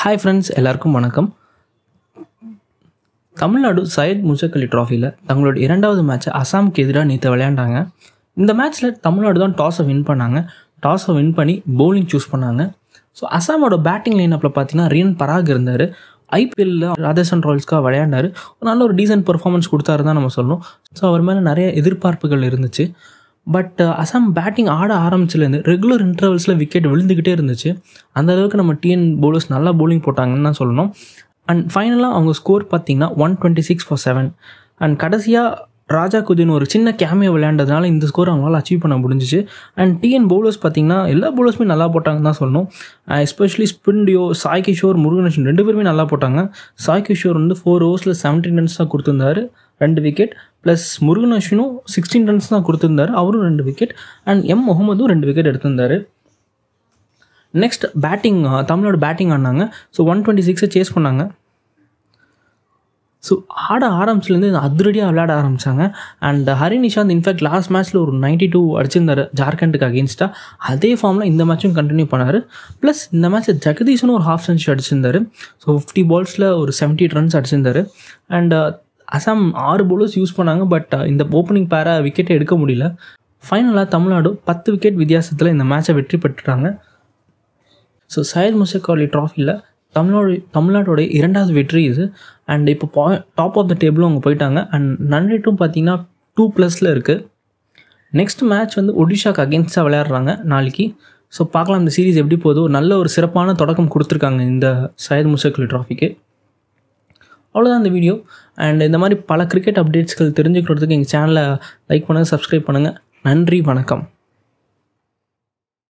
hi friends எல்லாருக்கும் வணக்கம் தமிழ்நாடு சையத் முசக் அலி ட்ராஃபியில் தங்களோட இரண்டாவது மேட்ச்சை அசாமுக்கு எதிராக நேற்று விளையாண்டாங்க இந்த மேட்ச்சில் தமிழ்நாடு தான் டாஸை வின் பண்ணாங்க டாஸை வின் பண்ணி பவுலிங் சூஸ் பண்ணாங்க ஸோ அசாமோட பேட்டிங் லைன் அப்பில் பார்த்தீங்கன்னா ரீன் பராக் இருந்தார் ஐபிஎல்லில் ராஜஸ்தான் ராயல்ஸ்க்காக ஒரு நல்ல ஒரு டீசென்ட் பர்ஃபார்மன்ஸ் கொடுத்தாரு தான் நம்ம சொல்லணும் ஸோ அவர் மேலே நிறைய எதிர்பார்ப்புகள் இருந்துச்சு பட் அசாம் பேட்டிங் ஆட ஆரம்பிச்சிலேருந்து ரெகுலர் இன்டர்வல்ஸில் விக்கெட் விழுந்துக்கிட்டே இருந்துச்சு அந்த அளவுக்கு நம்ம டிஎன் போலர்ஸ் நல்லா போலிங் போட்டாங்கன்னு தான் சொல்லணும் அண்ட் ஃபைனலாக அவங்க ஸ்கோர் பார்த்தீங்கன்னா one twenty six for seven and கடைசியாக ராஜா குதின் ஒரு சின்ன கேமியை விளையாண்டதுனால இந்த ஸ்கோர் அவங்களால அச்சீவ் பண்ண முடிஞ்சிச்சு அண்ட் டிஎன் பவுலர்ஸ் பார்த்தீங்கன்னா எல்லா பவுலர்ஸுமே நல்லா போட்டாங்கன்னு தான் சொல்லணும் எஸ்பெஷலி ஸ்பிண்டியோ சாய் கிஷோர் முருகனேஷன் ரெண்டு பேருமே நல்லா போட்டாங்க சாய் கிஷோர் வந்து ஃபோர் ஓவர்ஸில் செவன்டீன் ரன்ஸ் தான் கொடுத்துருந்தாரு ரெண்டு wicket plus Murugan அஸ்வினும் sixteen runs தான் கொடுத்துருந்தாரு அவரும் ரெண்டு விக்கெட் அண்ட் எம் முகமதும் ரெண்டு wicket எடுத்திருந்தார் next batting Tamil Nadu batting ஆடினாங்க ஸோ ஒன் டுவெண்ட்டி சிக்ஸை சேஸ் பண்ணாங்க ஸோ ஆட ஆரம்பிச்சிலேருந்து அதிரடியாக விளையாட ஆரம்பித்தாங்க and Hari Nishanth in fact last மேட்ச்சில் ஒரு நைன்டி டூ அடிச்சிருந்தார் ஜார்க்கண்டுக்கு அகேன்ஸ்டாக அதே ஃபார்மில் இந்த மேட்சும் கண்டினியூ பண்ணார் ப்ளஸ் இந்த மேட்ச்சில் ஜெகதீஷனும் ஒரு ஹாஃப் சென்ச்சு அடிச்சிருந்தார் ஸோ ஃபிஃப்டி பால்ஸில் ஒரு செவன்ட்டி ரன்ஸ் அடிச்சிருந்தார் அண்ட் அசாம் ஆறு போலர்ஸ் யூஸ் பண்ணாங்க பட் uh, இந்த ஓப்பனிங் பேரை விக்கெட்டை எடுக்க முடியல ஃபைனலாக தமிழ்நாடு பத்து விக்கெட் வித்தியாசத்தில் இந்த மேட்சை வெற்றி பெற்றுட்டாங்க ஸோ சையத் முஷக் அலி ட்ராஃபியில் தமிழோட தமிழ்நாட்டோடைய இரண்டாவது வெற்றி இது அண்ட் இப்போ பா டாப் ஆஃப் த டேபிளும் அவங்க போயிட்டாங்க அண்ட் ரன் ரேட்டும் பார்த்தீங்கன்னா டூ ப்ளஸில் இருக்குது நெக்ஸ்ட் மேட்ச் வந்து ஒடிஷாக்கு அகேன்ஸ்டாக விளையாடுறாங்க நாளைக்கு ஸோ பார்க்கலாம் இந்த சீரீஸ் எப்படி போதும் நல்ல ஒரு சிறப்பான தொடக்கம் கொடுத்துருக்காங்க இந்த சையத் முஷக் ட்ராஃபிக்கு அவ்வளோதான் இந்த வீடியோ அண்ட் இந்த மாதிரி பல கிரிக்கெட் அப்டேட்ஸ்கள் தெரிஞ்சுக்கிறதுக்கு எங்கள் சேனலை லைக் பண்ணுங்கள் சப்ஸ்கிரைப் பண்ணுங்கள் நன்றி வணக்கம்